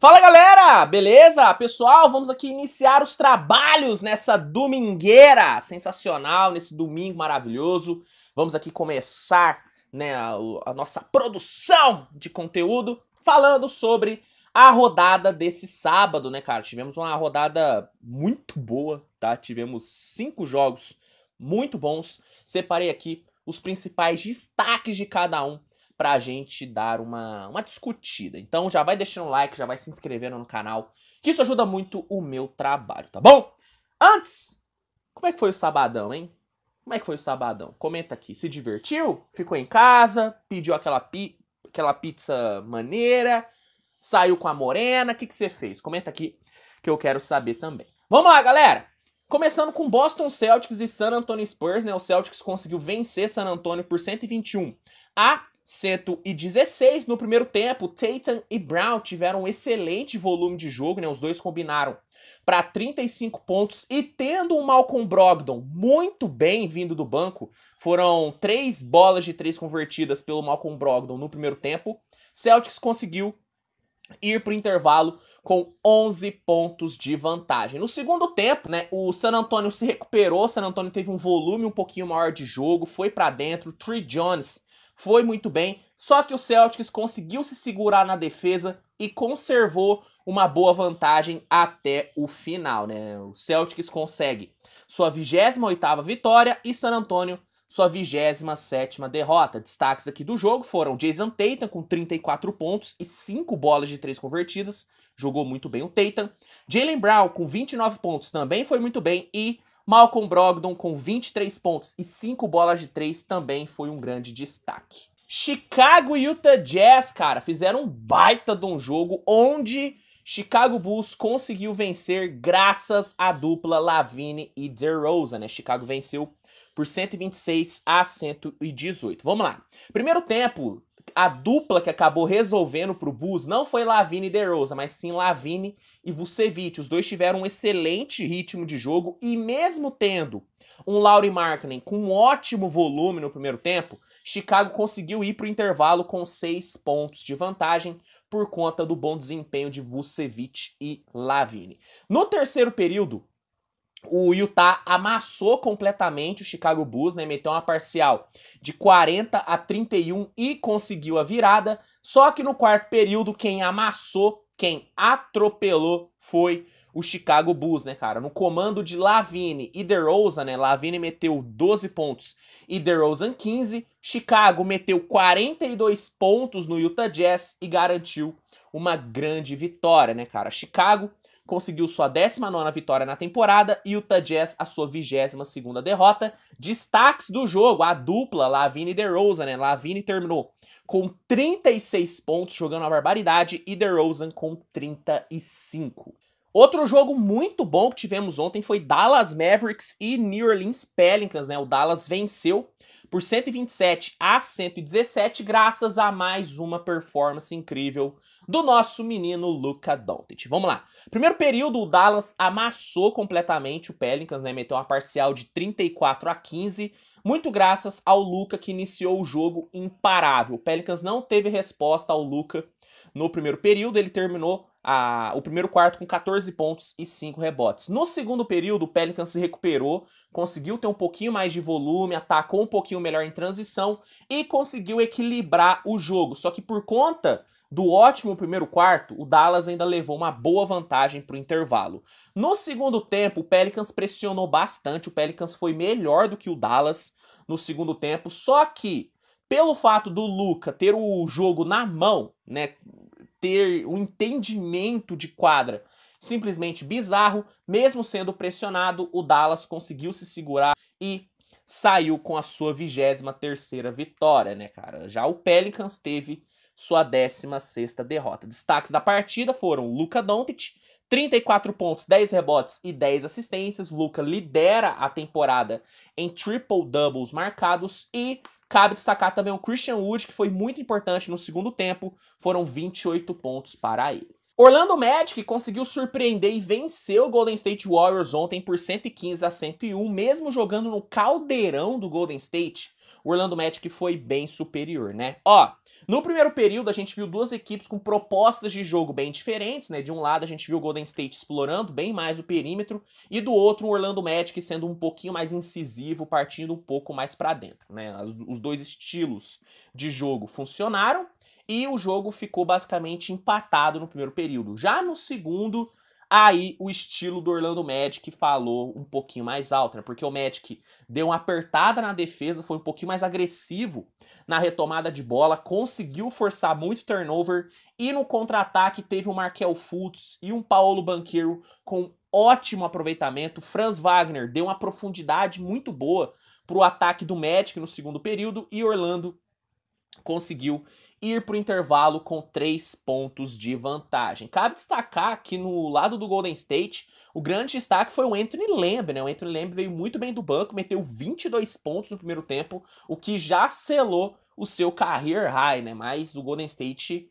Fala galera, beleza? Pessoal, vamos aqui iniciar os trabalhos nessa domingueira sensacional, nesse domingo maravilhoso. Vamos aqui começar né, a, a nossa produção de conteúdo falando sobre a rodada desse sábado, né, cara? Tivemos uma rodada muito boa, tá? Tivemos cinco jogos muito bons. Separei aqui os principais destaques de cada um pra gente dar uma, uma discutida. Então já vai deixando o like, já vai se inscrevendo no canal, que isso ajuda muito o meu trabalho, tá bom? Antes, como é que foi o sabadão, hein? Como é que foi o sabadão? Comenta aqui. Se divertiu? Ficou em casa? Pediu aquela, pi aquela pizza maneira? Saiu com a morena? O que, que você fez? Comenta aqui que eu quero saber também. Vamos lá, galera! Começando com Boston Celtics e San Antonio Spurs, né? O Celtics conseguiu vencer San Antonio por 121 a 116 no primeiro tempo. Tatum e Brown tiveram um excelente volume de jogo, né? Os dois combinaram para 35 pontos e tendo o Malcolm Brogdon muito bem vindo do banco, foram três bolas de três convertidas pelo Malcolm Brogdon no primeiro tempo. Celtics conseguiu ir para o intervalo com 11 pontos de vantagem. No segundo tempo, né, o San Antonio se recuperou, o San Antonio teve um volume um pouquinho maior de jogo, foi para dentro, Trey Jones foi muito bem, só que o Celtics conseguiu se segurar na defesa e conservou uma boa vantagem até o final, né? O Celtics consegue sua 28ª vitória e San Antonio sua 27ª derrota. Destaques aqui do jogo foram Jason Tatum com 34 pontos e 5 bolas de 3 convertidas, jogou muito bem o Tatum. Jalen Brown com 29 pontos também foi muito bem e Malcolm Brogdon, com 23 pontos e 5 bolas de 3, também foi um grande destaque. Chicago e Utah Jazz, cara, fizeram um baita de um jogo onde Chicago Bulls conseguiu vencer graças à dupla Lavine e DeRozan, né? Chicago venceu por 126 a 118. Vamos lá. Primeiro tempo, a dupla que acabou resolvendo pro Bus não foi Lavine e DeRosa, mas sim Lavine e Vucevic. Os dois tiveram um excelente ritmo de jogo e mesmo tendo um Lauri Markkinen com um ótimo volume no primeiro tempo, Chicago conseguiu ir pro intervalo com seis pontos de vantagem por conta do bom desempenho de Vucevic e Lavine. No terceiro período, o Utah amassou completamente o Chicago Bulls, né? Meteu uma parcial de 40 a 31 e conseguiu a virada. Só que no quarto período, quem amassou, quem atropelou foi o Chicago Bulls, né, cara? No comando de Lavine e DeRozan, né? Lavine meteu 12 pontos e DeRozan 15. Chicago meteu 42 pontos no Utah Jazz e garantiu uma grande vitória, né, cara? Chicago conseguiu sua 19 vitória na temporada e o Jazz a sua 22 derrota. Destaques do jogo: a dupla Lavine e DeRozan, né? Lavine terminou com 36 pontos jogando a barbaridade e DeRozan com 35. Outro jogo muito bom que tivemos ontem foi Dallas Mavericks e New Orleans Pelicans, né? O Dallas venceu por 127 a 117, graças a mais uma performance incrível do nosso menino Luca Doncic. Vamos lá. Primeiro período, o Dallas amassou completamente o Pelicans, né? Meteu uma parcial de 34 a 15, muito graças ao Luca que iniciou o jogo imparável. O Pelicans não teve resposta ao Luca no primeiro período, ele terminou a, o primeiro quarto com 14 pontos e 5 rebotes. No segundo período, o Pelicans se recuperou, conseguiu ter um pouquinho mais de volume, atacou um pouquinho melhor em transição e conseguiu equilibrar o jogo. Só que por conta do ótimo primeiro quarto, o Dallas ainda levou uma boa vantagem para o intervalo. No segundo tempo, o Pelicans pressionou bastante, o Pelicans foi melhor do que o Dallas no segundo tempo, só que pelo fato do Luca ter o jogo na mão, né, ter o um entendimento de quadra. Simplesmente bizarro, mesmo sendo pressionado, o Dallas conseguiu se segurar e saiu com a sua 23ª vitória, né, cara? Já o Pelicans teve sua 16ª derrota. Destaques da partida foram Luca Doncic, 34 pontos, 10 rebotes e 10 assistências. Luca lidera a temporada em triple doubles marcados e Cabe destacar também o Christian Wood, que foi muito importante no segundo tempo, foram 28 pontos para ele. Orlando Magic conseguiu surpreender e venceu o Golden State Warriors ontem por 115 a 101, mesmo jogando no caldeirão do Golden State o Orlando Magic foi bem superior, né? Ó, no primeiro período a gente viu duas equipes com propostas de jogo bem diferentes, né? De um lado a gente viu o Golden State explorando bem mais o perímetro e do outro o Orlando Magic sendo um pouquinho mais incisivo, partindo um pouco mais para dentro, né? Os dois estilos de jogo funcionaram e o jogo ficou basicamente empatado no primeiro período. Já no segundo, Aí o estilo do Orlando Magic falou um pouquinho mais alto, né? Porque o Magic deu uma apertada na defesa, foi um pouquinho mais agressivo na retomada de bola, conseguiu forçar muito turnover e no contra-ataque teve um Markel Fultz e um Paulo Banqueiro com ótimo aproveitamento. Franz Wagner deu uma profundidade muito boa para o ataque do Magic no segundo período e Orlando conseguiu ir para o intervalo com três pontos de vantagem. Cabe destacar que no lado do Golden State, o grande destaque foi o Anthony Lamb, né? O Anthony Lamb veio muito bem do banco, meteu 22 pontos no primeiro tempo, o que já selou o seu career high, né? Mas o Golden State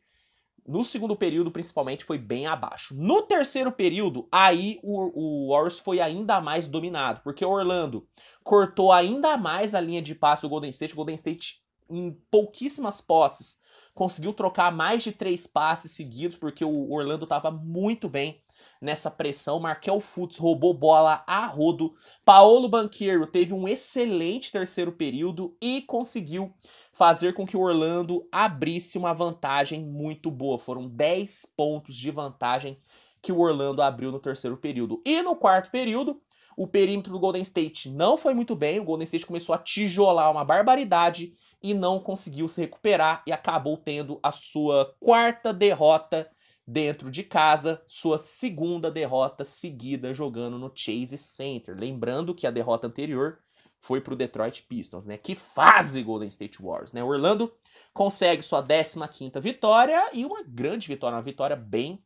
no segundo período, principalmente, foi bem abaixo. No terceiro período, aí o, o Warriors foi ainda mais dominado, porque o Orlando cortou ainda mais a linha de passe do Golden State. O Golden State em pouquíssimas posses, conseguiu trocar mais de três passes seguidos, porque o Orlando estava muito bem nessa pressão. Markel Futs roubou bola a rodo. Paolo Banqueiro teve um excelente terceiro período e conseguiu fazer com que o Orlando abrisse uma vantagem muito boa. Foram 10 pontos de vantagem que o Orlando abriu no terceiro período. E no quarto período, o perímetro do Golden State não foi muito bem, o Golden State começou a tijolar uma barbaridade e não conseguiu se recuperar e acabou tendo a sua quarta derrota dentro de casa, sua segunda derrota seguida jogando no Chase Center. Lembrando que a derrota anterior foi para o Detroit Pistons, né? Que fase Golden State Warriors, né? O Orlando consegue sua 15 quinta vitória e uma grande vitória, uma vitória bem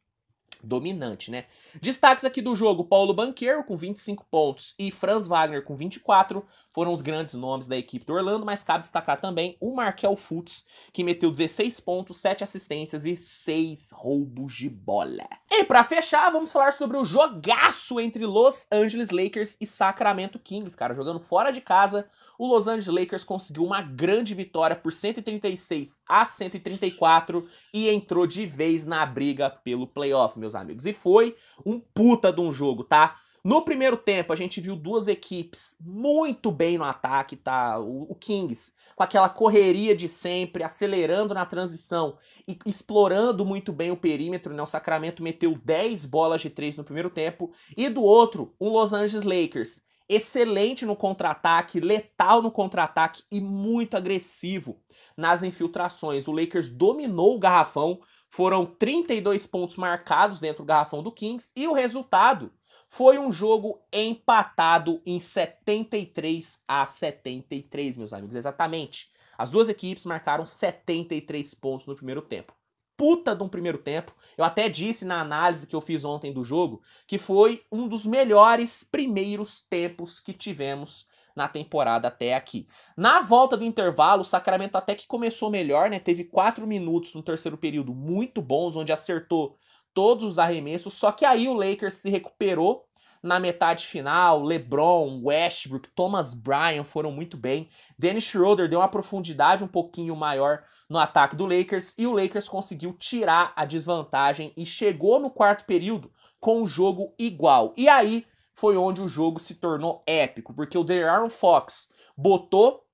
dominante, né? Destaques aqui do jogo: Paulo Banqueiro com 25 pontos e Franz Wagner com 24 foram os grandes nomes da equipe do Orlando, mas cabe destacar também o Markel Futs, que meteu 16 pontos, 7 assistências e 6 roubos de bola. E para fechar, vamos falar sobre o jogaço entre Los Angeles Lakers e Sacramento Kings, cara, jogando fora de casa, o Los Angeles Lakers conseguiu uma grande vitória por 136 a 134 e entrou de vez na briga pelo playoff, meus meus amigos. E foi um puta de um jogo, tá? No primeiro tempo, a gente viu duas equipes muito bem no ataque, tá? O, o Kings, com aquela correria de sempre, acelerando na transição e explorando muito bem o perímetro, né? O Sacramento meteu 10 bolas de 3 no primeiro tempo. E do outro, um Los Angeles Lakers, excelente no contra-ataque, letal no contra-ataque e muito agressivo nas infiltrações. O Lakers dominou o garrafão, foram 32 pontos marcados dentro do garrafão do Kings e o resultado foi um jogo empatado em 73 a 73, meus amigos, exatamente. As duas equipes marcaram 73 pontos no primeiro tempo. Puta de um primeiro tempo. Eu até disse na análise que eu fiz ontem do jogo que foi um dos melhores primeiros tempos que tivemos na temporada até aqui. Na volta do intervalo, o Sacramento até que começou melhor, né? Teve quatro minutos no terceiro período muito bons, onde acertou todos os arremessos, só que aí o Lakers se recuperou na metade final, LeBron, Westbrook, Thomas Bryan foram muito bem. Dennis Schroeder deu uma profundidade um pouquinho maior no ataque do Lakers e o Lakers conseguiu tirar a desvantagem e chegou no quarto período com o jogo igual. E aí foi onde o jogo se tornou épico, porque o De'Aaron Fox botou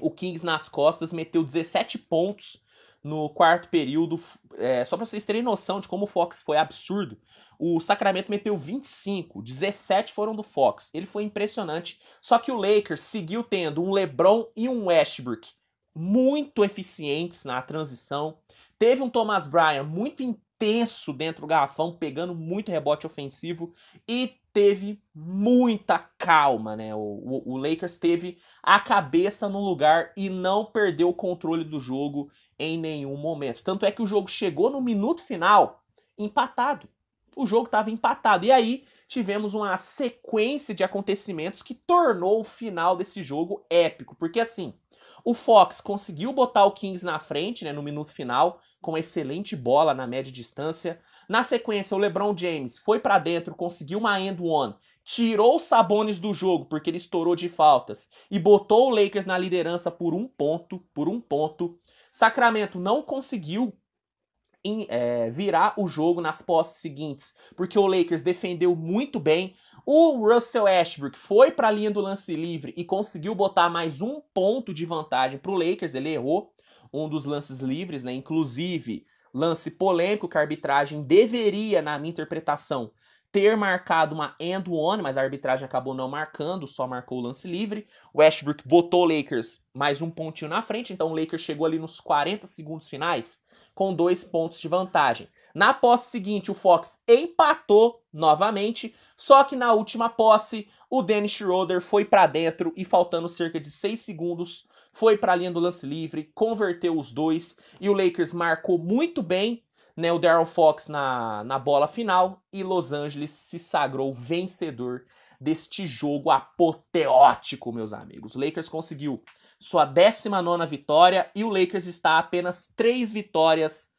o Kings nas costas, meteu 17 pontos no quarto período. É, só para vocês terem noção de como o Fox foi absurdo, o Sacramento meteu 25, 17 foram do Fox. Ele foi impressionante. Só que o Lakers seguiu tendo um LeBron e um Westbrook muito eficientes na transição. Teve um Thomas Bryan muito tenso dentro do garrafão, pegando muito rebote ofensivo e teve muita calma, né? O, o, o, Lakers teve a cabeça no lugar e não perdeu o controle do jogo em nenhum momento. Tanto é que o jogo chegou no minuto final empatado. O jogo estava empatado. E aí tivemos uma sequência de acontecimentos que tornou o final desse jogo épico. Porque assim, o Fox conseguiu botar o Kings na frente, né, no minuto final, com uma excelente bola na média distância. Na sequência, o LeBron James foi para dentro, conseguiu uma end one, tirou os Sabones do jogo porque ele estourou de faltas e botou o Lakers na liderança por um ponto, por um ponto. Sacramento não conseguiu em, é, virar o jogo nas posses seguintes, porque o Lakers defendeu muito bem. O Russell Westbrook foi para a linha do lance livre e conseguiu botar mais um ponto de vantagem para o Lakers. Ele errou um dos lances livres, né? Inclusive, lance polêmico que a arbitragem deveria, na minha interpretação, ter marcado uma end one, mas a arbitragem acabou não marcando, só marcou o lance livre. O Westbrook botou o Lakers mais um pontinho na frente, então o Lakers chegou ali nos 40 segundos finais com dois pontos de vantagem. Na posse seguinte, o Fox empatou novamente, só que na última posse, o Dennis Schroeder foi para dentro e faltando cerca de seis segundos, foi para a linha do lance livre, converteu os dois e o Lakers marcou muito bem né, o Darren Fox na, na bola final e Los Angeles se sagrou vencedor deste jogo apoteótico, meus amigos. O Lakers conseguiu sua 19 vitória e o Lakers está a apenas 3 vitórias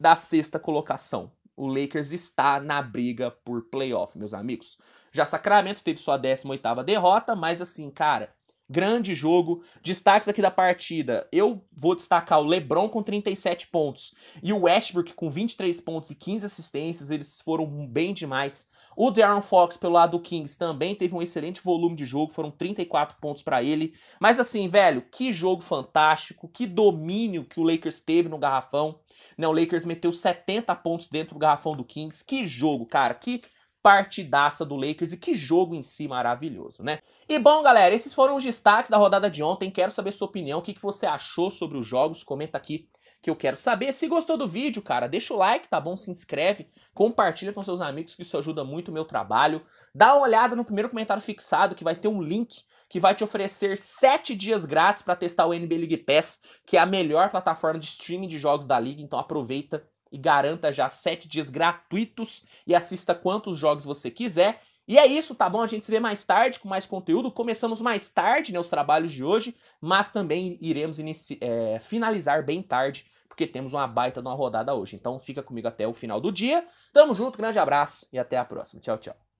da sexta colocação. O Lakers está na briga por playoff, meus amigos. Já Sacramento teve sua 18ª derrota, mas assim, cara, Grande jogo. Destaques aqui da partida. Eu vou destacar o LeBron com 37 pontos e o Westbrook com 23 pontos e 15 assistências. Eles foram bem demais. O Darren Fox pelo lado do Kings também teve um excelente volume de jogo, foram 34 pontos para ele. Mas assim, velho, que jogo fantástico, que domínio que o Lakers teve no garrafão. Né, o Lakers meteu 70 pontos dentro do garrafão do Kings. Que jogo, cara, que partidaça do Lakers e que jogo em si maravilhoso, né? E bom, galera, esses foram os destaques da rodada de ontem. Quero saber sua opinião, o que, você achou sobre os jogos, comenta aqui que eu quero saber. Se gostou do vídeo, cara, deixa o like, tá bom? Se inscreve, compartilha com seus amigos, que isso ajuda muito o meu trabalho. Dá uma olhada no primeiro comentário fixado, que vai ter um link que vai te oferecer 7 dias grátis para testar o NBA League Pass, que é a melhor plataforma de streaming de jogos da liga, então aproveita e garanta já sete dias gratuitos e assista quantos jogos você quiser. E é isso, tá bom? A gente se vê mais tarde com mais conteúdo. Começamos mais tarde né, os trabalhos de hoje, mas também iremos é, finalizar bem tarde, porque temos uma baita de uma rodada hoje. Então fica comigo até o final do dia. Tamo junto, grande abraço e até a próxima. Tchau, tchau.